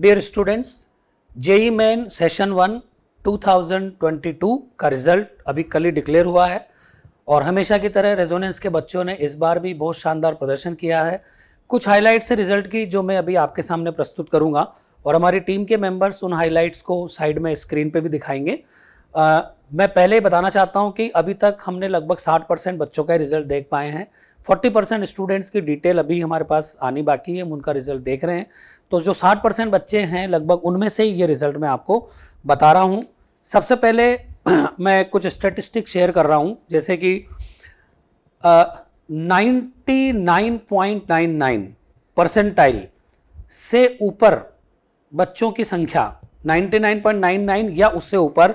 dear students JEE Main session one 2022 का result अभी कल ही डिक्लेयर हुआ है और हमेशा की तरह रेजोनेंस के बच्चों ने इस बार भी बहुत शानदार प्रदर्शन किया है कुछ हाईलाइट्स है रिजल्ट की जो मैं अभी आपके सामने प्रस्तुत करूंगा और हमारी टीम के मेंबर्स उन हाईलाइट्स को साइड में स्क्रीन पे भी दिखाएंगे आ, मैं पहले बताना चाहता हूँ कि अभी तक हमने लगभग साठ परसेंट बच्चों का रिजल्ट देख पाए हैं 40 परसेंट स्टूडेंट्स की डिटेल अभी हमारे पास आनी बाकी है हम उनका रिजल्ट देख रहे हैं तो जो 60 परसेंट बच्चे हैं लगभग उनमें से ये रिजल्ट मैं आपको बता रहा हूँ सबसे पहले मैं कुछ स्टेटिस्टिक शेयर कर रहा हूँ जैसे कि ninety nine point nine nine percentile से ऊपर बच्चों की संख्या 99.99 या उससे ऊपर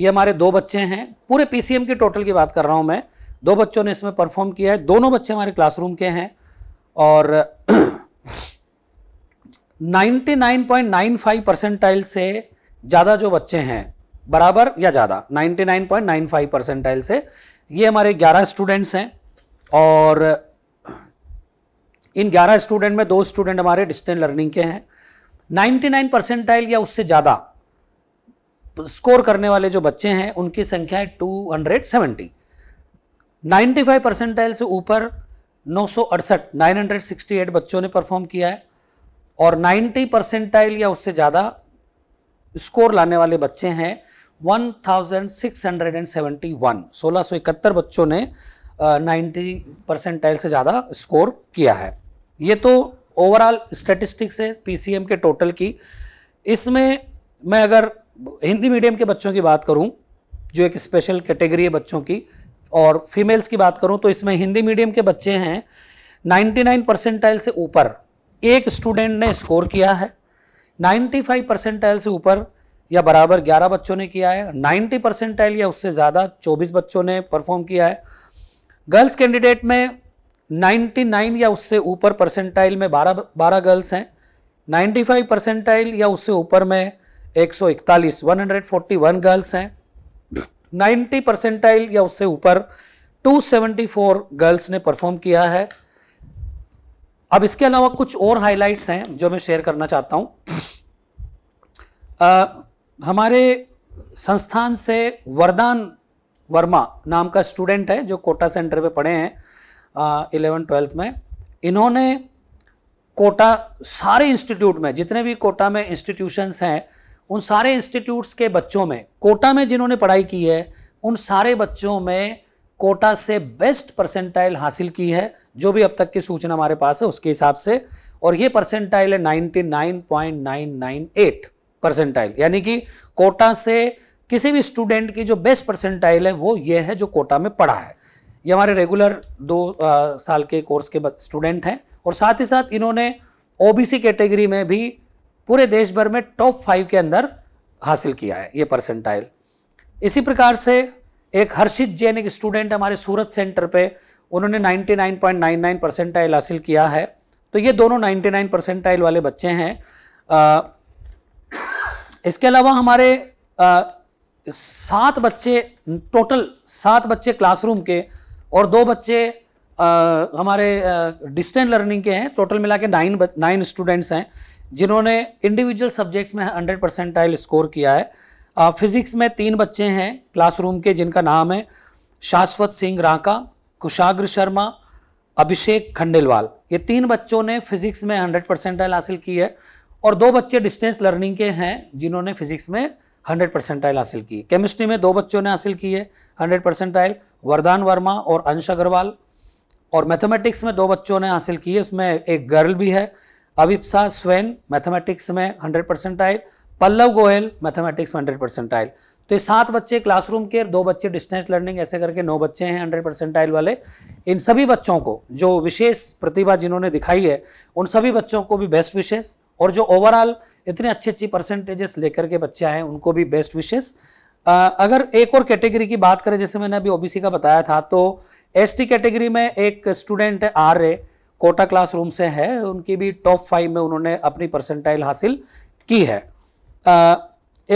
ये हमारे दो बच्चे हैं पूरे पीसीएम की टोटल की बात कर रहा हूं मैं दो बच्चों ने इसमें परफॉर्म किया है दोनों बच्चे हमारे क्लासरूम के हैं और 99.95 परसेंटाइल से ज़्यादा जो बच्चे हैं बराबर या ज़्यादा 99.95 परसेंटाइल से ये हमारे 11 स्टूडेंट्स हैं और इन 11 स्टूडेंट में दो स्टूडेंट हमारे डिस्टेंस लर्निंग के हैं 99 परसेंटाइल या उससे ज़्यादा स्कोर करने वाले जो बच्चे हैं उनकी संख्या है सेवेंटी 95 परसेंटाइल से ऊपर नौ सौ अड़सठ नाइन हंड्रेड सिक्सटी एट बच्चों ने परफॉर्म किया है और 90 परसेंटाइल या उससे ज़्यादा स्कोर लाने वाले बच्चे हैं 1671 इकहत्तर बच्चों ने नाइन्टी परसेंटाइल से ज़्यादा स्कोर किया है ये तो ओवरऑल स्टेटिस्टिक्स है एम के टोटल की इसमें मैं अगर हिंदी मीडियम के बच्चों की बात करूं जो एक स्पेशल कैटेगरी है बच्चों की और फीमेल्स की बात करूं तो इसमें हिंदी मीडियम के बच्चे हैं 99 परसेंटाइल से ऊपर एक स्टूडेंट ने स्कोर किया है 95 परसेंटाइल से ऊपर या बराबर 11 बच्चों ने किया है 90 परसेंटाइल या उससे ज़्यादा 24 बच्चों ने परफॉर्म किया है गर्ल्स कैंडिडेट में 99 या उससे ऊपर परसेंटाइल में 12 बारह गर्ल्स हैं 95 परसेंटाइल या उससे ऊपर में 141 141 गर्ल्स हैं 90 परसेंटाइल या उससे ऊपर 274 गर्ल्स ने परफॉर्म किया है अब इसके अलावा कुछ और हाइलाइट्स हैं जो मैं शेयर करना चाहता हूँ हमारे संस्थान से वरदान वर्मा नाम का स्टूडेंट है जो कोटा सेंटर पे पढ़े हैं इलेवन ट्वेल्थ में इन्होंने कोटा सारे इंस्टीट्यूट में जितने भी कोटा में इंस्टीट्यूशंस हैं उन सारे इंस्टीट्यूट्स के बच्चों में कोटा में जिन्होंने पढ़ाई की है उन सारे बच्चों में कोटा से बेस्ट परसेंटाइल हासिल की है जो भी अब तक की सूचना हमारे पास है उसके हिसाब से और ये परसेंटाइल है 99.998 परसेंटाइल यानी कि कोटा से किसी भी स्टूडेंट की जो बेस्ट परसेंटाइल है वो ये है जो कोटा में पढ़ा है ये हमारे रेगुलर दो आ, साल के कोर्स के स्टूडेंट हैं और साथ ही साथ इन्होंने ओबीसी कैटेगरी में भी पूरे देश भर में टॉप फाइव के अंदर हासिल किया है ये परसेंटाइल इसी प्रकार से एक हर्षित जैन एक स्टूडेंट हमारे सूरत सेंटर पे उन्होंने 99.99 परसेंटाइल हासिल किया है तो ये दोनों 99 परसेंटाइल वाले बच्चे हैं आ, इसके अलावा हमारे सात बच्चे टोटल सात बच्चे क्लासरूम के और दो बच्चे आ, हमारे डिस्टेंस लर्निंग के हैं टोटल मिला के नाइन नाइन स्टूडेंट्स हैं जिन्होंने इंडिविजुअल सब्जेक्ट्स में हंड्रेड परसेंटाइल स्कोर किया है फिज़िक्स में तीन बच्चे हैं क्लासरूम के जिनका नाम है शाश्वत सिंह रांका कुशाग्र शर्मा अभिषेक खंडेलवाल ये तीन बच्चों ने फिज़िक्स में हंड्रेड परसेंटाइल हासिल की है और दो बच्चे डिस्टेंस लर्निंग के हैं जिन्होंने फिज़िक्स में हंड्रेड परसेंटाइल हासिल की केमिस्ट्री में दो बच्चों ने हासिल की है हंड्रेड परसेंटाइल वरदान वर्मा और अंश अग्रवाल और मैथमेटिक्स में दो बच्चों ने हासिल की है उसमें एक गर्ल भी है अभिप्सा स्वेन मैथमेटिक्स में hundred percentile Pallav Goyal mathematics में हंड्रेड परसेंटाइल तो ये सात बच्चे क्लासरूम के दो बच्चे डिस्टेंस लर्निंग ऐसे करके नौ बच्चे हैं हंड्रेड परसेंटाइल वाले इन सभी बच्चों को जो विशेष प्रतिभा जिन्होंने दिखाई है उन सभी बच्चों को भी बेस्ट विशेष और जो ओवरऑल इतने अच्छे अच्छी परसेंटेजेस लेकर के बच्चे आए उनको भी बेस्ट विशेष अगर एक और कैटेगरी की बात करें जैसे मैंने अभी ओबीसी का बताया था तो एसटी कैटेगरी में एक स्टूडेंट है आर्य कोटा क्लासरूम से है उनकी भी टॉप फाइव में उन्होंने अपनी परसेंटाइल हासिल की है आ,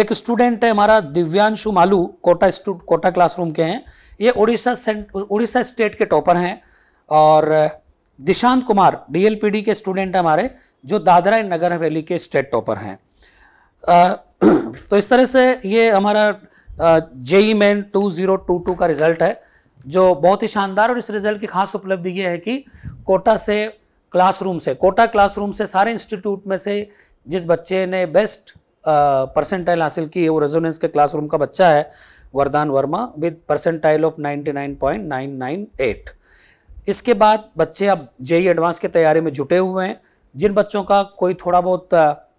एक स्टूडेंट है हमारा दिव्यांशु मालू कोटा कोटा क्लासरूम के हैं ये उड़ीसा सेंट उड़ीसा स्टेट के टॉपर हैं और दिशांत कुमार डीएलपीडी के स्टूडेंट हैं हमारे जो दादरा एंड नगर हवेली के स्टेट टॉपर हैं तो इस तरह से ये हमारा JEE Main two zero two two का रिजल्ट है जो बहुत ही शानदार और इस रिजल्ट की खास उपलब्धि ये है कि कोटा से क्लासरूम से कोटा क्लासरूम से सारे इंस्टीट्यूट में से जिस बच्चे ने बेस्ट परसेंटाइल हासिल की है वो रेजोनेंस के क्लासरूम का बच्चा है वरदान वर्मा विद परसेंटाइल ऑफ 99.998 इसके बाद बच्चे अब जेई एडवांस की तैयारी में जुटे हुए हैं जिन बच्चों का कोई थोड़ा बहुत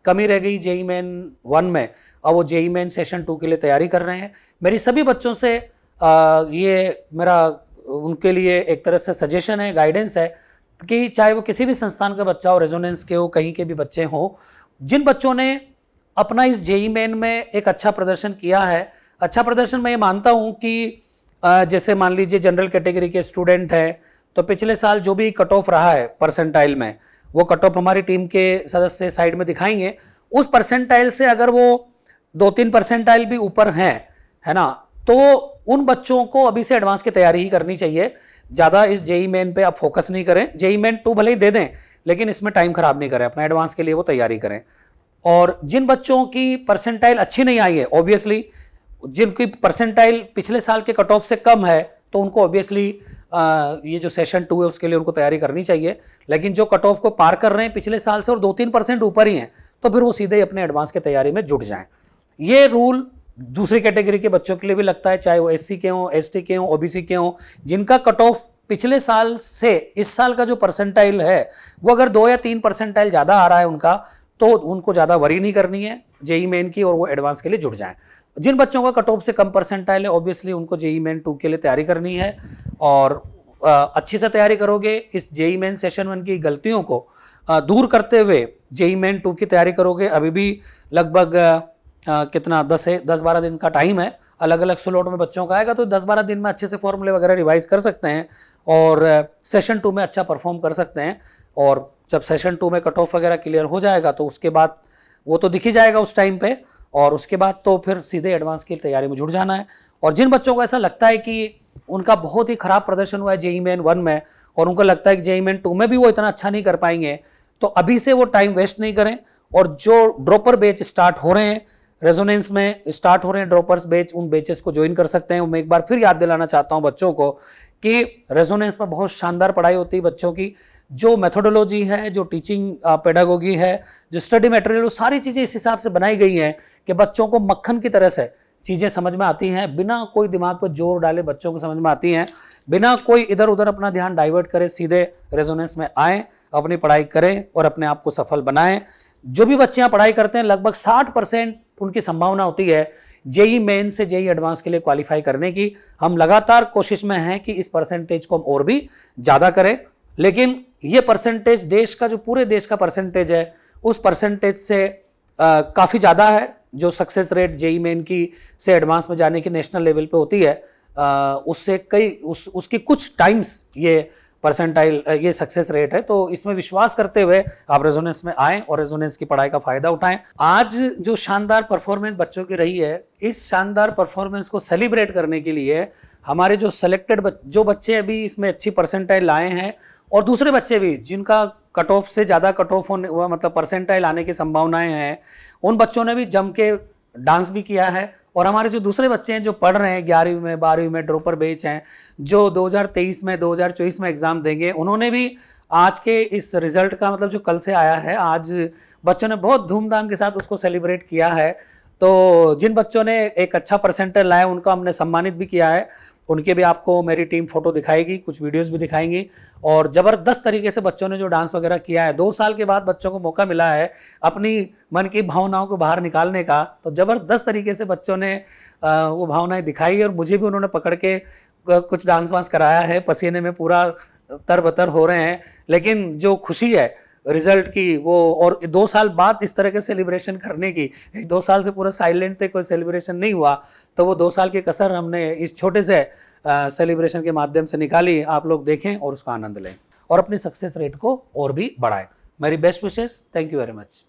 कमी रह गई जेई मेन वन में और वो जेई मेन सेशन टू के लिए तैयारी कर रहे हैं मेरी सभी बच्चों से आ, ये मेरा उनके लिए एक तरह से सजेशन है गाइडेंस है कि चाहे वो किसी भी संस्थान का बच्चा हो रेजोनेंस के हो कहीं के भी बच्चे हों जिन बच्चों ने अपना इस जेई मेन में एक अच्छा प्रदर्शन किया है अच्छा प्रदर्शन मैं ये मानता हूँ कि जैसे मान लीजिए जनरल कैटेगरी के स्टूडेंट हैं तो पिछले साल जो भी कट ऑफ रहा है परसेंटाइल में वो कट ऑफ हमारी टीम के सदस्य साइड में दिखाएंगे उस परसेंटाइल से अगर वो दो तीन परसेंटाइल भी ऊपर हैं है ना तो उन बच्चों को अभी से एडवांस की तैयारी ही करनी चाहिए ज़्यादा इस जेई मेन पे आप फोकस नहीं करें जेई मेन टू भले ही दे दें लेकिन इसमें टाइम खराब नहीं करें अपना एडवांस के लिए वो तैयारी करें और जिन बच्चों की परसेंटाइल अच्छी नहीं आई है ऑब्वियसली जिनकी परसेंटाइल पिछले साल के कट ऑफ से कम है तो उनको ऑब्वियसली ये जो सेशन टू है उसके लिए उनको तैयारी करनी चाहिए लेकिन जो कट ऑफ को पार कर रहे हैं पिछले साल से और दो तीन परसेंट ऊपर ही हैं तो फिर वो सीधे अपने एडवांस की तैयारी में जुट जाएं ये रूल दूसरी कैटेगरी के बच्चों के लिए भी लगता है चाहे वो एस के हों एस के हों ओबीसी के हों जिनका कट ऑफ पिछले साल से इस साल का जो परसेंटाइल है वो अगर दो या तीन परसेंटाइल ज़्यादा आ रहा है उनका तो उनको ज़्यादा वरी नहीं करनी है जेई मेन की और वो एडवांस के लिए जुड़ जाएँ जिन बच्चों का कट ऑफ से कम परसेंटाइल है ऑब्वियसली उनको जेई मेन टू के लिए तैयारी करनी है और अच्छे से तैयारी करोगे इस जेई मेन सेशन वन की गलतियों को दूर करते हुए जेई मेन टू की तैयारी करोगे अभी भी लगभग आ, कितना दस है दस बारह दिन का टाइम है अलग अलग स्लॉट में बच्चों का आएगा तो दस बारह दिन में अच्छे से फॉर्मूले वगैरह रिवाइज कर सकते हैं और सेशन टू में अच्छा परफॉर्म कर सकते हैं और जब सेशन टू में कट ऑफ वगैरह क्लियर हो जाएगा तो उसके बाद वो तो दिख ही जाएगा उस टाइम पे और उसके बाद तो फिर सीधे एडवांस की तैयारी में जुड़ जाना है और जिन बच्चों को ऐसा लगता है कि उनका बहुत ही खराब प्रदर्शन हुआ है जेई मेन वन में और उनको लगता है कि जेई मेन टू में भी वो इतना अच्छा नहीं कर पाएंगे तो अभी से वो टाइम वेस्ट नहीं करें और जो ड्रॉपर बेच स्टार्ट हो रहे हैं रेजोनेंस में स्टार्ट हो रहे हैं ड्रॉपर्स बेच उन बेचेस को ज्वाइन कर सकते हैं मैं एक बार फिर याद दिलाना चाहता हूं बच्चों को कि रेजोनेंस में बहुत शानदार पढ़ाई होती है बच्चों की जो मेथोडोलॉजी है जो टीचिंग पेडागोगी है जो स्टडी मटेरियल वो सारी चीज़ें इस हिसाब से बनाई गई हैं कि बच्चों को मक्खन की तरह से चीज़ें समझ में आती हैं बिना कोई दिमाग पर जोर डाले बच्चों को समझ में आती हैं बिना कोई इधर उधर अपना ध्यान डाइवर्ट करे सीधे रेजोनेंस में आए अपनी पढ़ाई करें और अपने आप को सफल बनाएं जो भी बच्चे यहाँ पढ़ाई करते हैं लगभग साठ परसेंट उनकी संभावना होती है जेई मेन से जेई एडवांस के लिए क्वालिफाई करने की हम लगातार कोशिश में हैं कि इस परसेंटेज को हम और भी ज़्यादा करें लेकिन ये परसेंटेज देश का जो पूरे देश का परसेंटेज है उस परसेंटेज से काफ़ी ज़्यादा है जो सक्सेस रेट जेई मेन की से एडवांस में जाने की नेशनल लेवल पे होती है आ, उससे कई उस उसकी कुछ टाइम्स ये परसेंटाइल ये सक्सेस रेट है तो इसमें विश्वास करते हुए आप रेजोनेंस में आए और रेजोनेंस की पढ़ाई का फ़ायदा उठाएं आज जो शानदार परफॉर्मेंस बच्चों की रही है इस शानदार परफॉर्मेंस को सेलिब्रेट करने के लिए हमारे जो सेलेक्टेड जो बच्चे अभी इसमें अच्छी परसेंटाइल लाए हैं और दूसरे बच्चे भी जिनका कट ऑफ से ज़्यादा कट ऑफ होने मतलब परसेंटाइल आने की संभावनाएं हैं उन बच्चों ने भी जम के डांस भी किया है और हमारे जो दूसरे बच्चे हैं जो पढ़ रहे हैं ग्यारहवीं में बारहवीं में ड्रोपर बेच हैं जो 2023 में 2024 में एग्ज़ाम देंगे उन्होंने भी आज के इस रिज़ल्ट का मतलब जो कल से आया है आज बच्चों ने बहुत धूमधाम के साथ उसको सेलिब्रेट किया है तो जिन बच्चों ने एक अच्छा परसेंटेज लाया उनका हमने सम्मानित भी किया है उनके भी आपको मेरी टीम फोटो दिखाएगी कुछ वीडियोस भी दिखाएंगी और ज़बरदस्त तरीके से बच्चों ने जो डांस वगैरह किया है दो साल के बाद बच्चों को मौका मिला है अपनी मन की भावनाओं को बाहर निकालने का तो ज़बरदस्त तरीके से बच्चों ने वो भावनाएं दिखाई और मुझे भी उन्होंने पकड़ के कुछ डांस वांस कराया है पसीने में पूरा तर बतर हो रहे हैं लेकिन जो खुशी है रिजल्ट की वो और दो साल बाद इस तरह के सेलिब्रेशन करने की दो साल से पूरा साइलेंट थे कोई सेलिब्रेशन नहीं हुआ तो वो दो साल की कसर हमने इस छोटे से सेलिब्रेशन के माध्यम से निकाली आप लोग देखें और उसका आनंद लें और अपनी सक्सेस रेट को और भी बढ़ाएं मेरी best wishes thank you very much